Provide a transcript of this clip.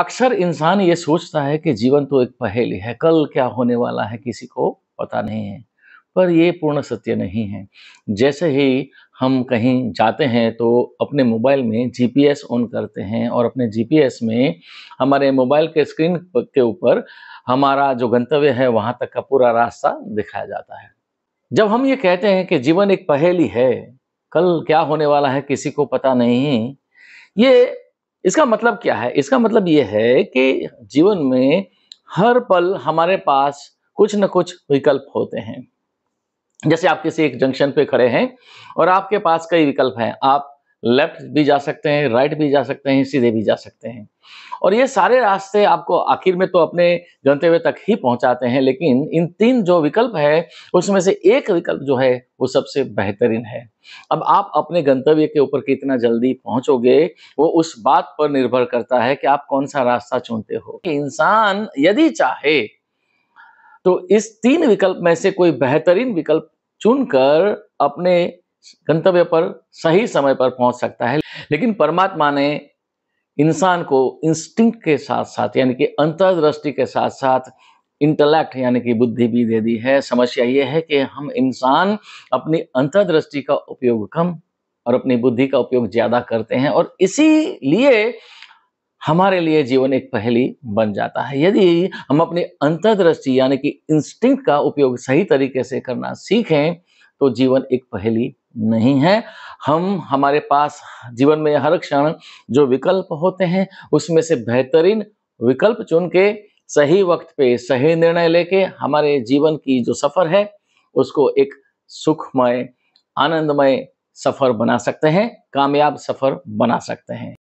अक्सर इंसान ये सोचता है कि जीवन तो एक पहेली है कल क्या होने वाला है किसी को पता नहीं है पर ये पूर्ण सत्य नहीं है जैसे ही हम कहीं जाते हैं तो अपने मोबाइल में जीपीएस ऑन करते हैं और अपने जीपीएस में हमारे मोबाइल के स्क्रीन के ऊपर हमारा जो गंतव्य है वहाँ तक का पूरा रास्ता दिखाया जाता है जब हम ये कहते हैं कि जीवन एक पहेली है कल क्या होने वाला है किसी को पता नहीं ये इसका मतलब क्या है इसका मतलब ये है कि जीवन में हर पल हमारे पास कुछ न कुछ विकल्प होते हैं जैसे आप किसी एक जंक्शन पे खड़े हैं और आपके पास कई विकल्प हैं आप लेफ्ट भी जा सकते हैं राइट भी जा सकते हैं सीधे भी जा सकते हैं और ये सारे रास्ते आपको आखिर में तो अपने गंतव्य तक ही पहुंचाते हैं लेकिन इन तीन जो विकल्प है उसमें से एक विकल्प जो है वो सबसे बेहतरीन है अब आप अपने गंतव्य के ऊपर कितना जल्दी पहुंचोगे वो उस बात पर निर्भर करता है कि आप कौन सा रास्ता चुनते हो इंसान यदि चाहे तो इस तीन विकल्प में से कोई बेहतरीन विकल्प चुनकर अपने गंतव्य पर सही समय पर पहुंच सकता है लेकिन परमात्मा ने इंसान को इंस्टिंक्ट के साथ साथ यानी कि अंतर्दृष्टि के साथ साथ इंटेलेक्ट यानी कि बुद्धि भी दे दी है समस्या ये है कि हम इंसान अपनी अंतर्दृष्टि का उपयोग कम और अपनी बुद्धि का उपयोग ज़्यादा करते हैं और इसीलिए हमारे लिए जीवन एक पहली बन जाता है यदि हम अपनी अंतर्दृष्टि यानी कि इंस्टिंक्ट का उपयोग सही तरीके से करना सीखें तो जीवन एक पहली नहीं है हम हमारे पास जीवन में हर क्षण जो विकल्प होते हैं उसमें से बेहतरीन विकल्प चुन के सही वक्त पे सही निर्णय लेके हमारे जीवन की जो सफर है उसको एक सुखमय आनंदमय सफर बना सकते हैं कामयाब सफर बना सकते हैं